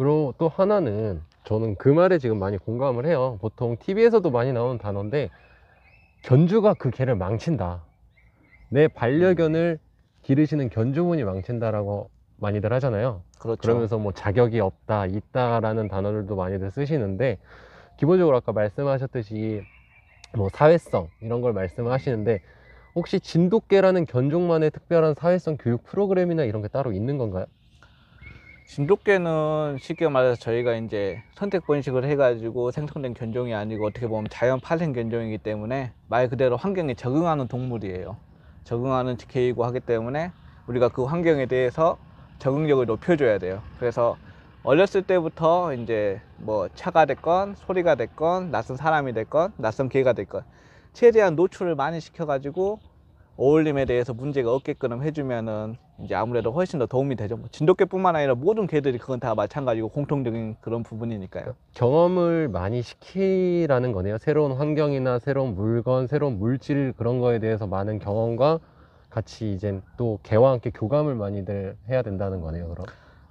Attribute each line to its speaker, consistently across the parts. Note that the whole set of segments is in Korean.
Speaker 1: 그리고 또 하나는 저는 그 말에 지금 많이 공감을 해요. 보통 TV에서도 많이 나오는 단어인데 견주가 그 개를 망친다. 내 반려견을 기르시는 견주분이 망친다라고 많이들 하잖아요. 그렇죠. 그러면서 뭐 자격이 없다, 있다라는 단어들도 많이들 쓰시는데 기본적으로 아까 말씀하셨듯이 뭐 사회성 이런 걸 말씀하시는데 을 혹시 진돗개라는 견종만의 특별한 사회성 교육 프로그램이나 이런 게 따로 있는 건가요?
Speaker 2: 진돗개는 쉽게 말해서 저희가 이제 선택 번식을 해가지고 생성된 견종이 아니고 어떻게 보면 자연 파생 견종이기 때문에 말 그대로 환경에 적응하는 동물이에요. 적응하는 개이고 하기 때문에 우리가 그 환경에 대해서 적응력을 높여줘야 돼요. 그래서 어렸을 때부터 이제 뭐 차가 됐건 소리가 됐건 낯선 사람이 됐건 낯선 개가 됐건 최대한 노출을 많이 시켜가지고 어울림에 대해서 문제가 없게끔 해주면은 이제 아무래도 훨씬 더 도움이 되죠. 뭐 진돗개뿐만 아니라 모든 개들이 그건 다 마찬가지고 공통적인 그런 부분이니까요. 그러니까
Speaker 1: 경험을 많이 시키라는 거네요. 새로운 환경이나 새로운 물건, 새로운 물질 그런 거에 대해서 많은 경험과 같이 이제 또 개와 함께 교감을 많이들 해야 된다는 거네요. 그럼.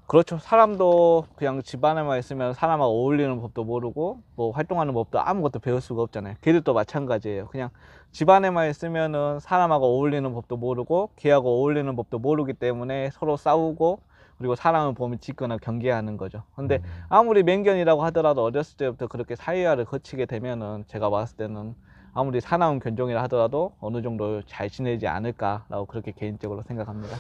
Speaker 2: 그렇죠. 사람도 그냥 집안에만 있으면 사람하고 어울리는 법도 모르고 뭐 활동하는 법도 아무것도 배울 수가 없잖아요. 걔들도 마찬가지예요. 그냥 집안에만 있으면은 사람하고 어울리는 법도 모르고 걔하고 어울리는 법도 모르기 때문에 서로 싸우고 그리고 사람을 보면 짓거나 경계하는 거죠. 근데 음. 아무리 맹견이라고 하더라도 어렸을 때부터 그렇게 사회화를 거치게 되면은 제가 봤을 때는 아무리 사나운 견종이라 하더라도 어느 정도 잘 지내지 않을까라고 그렇게 개인적으로 생각합니다.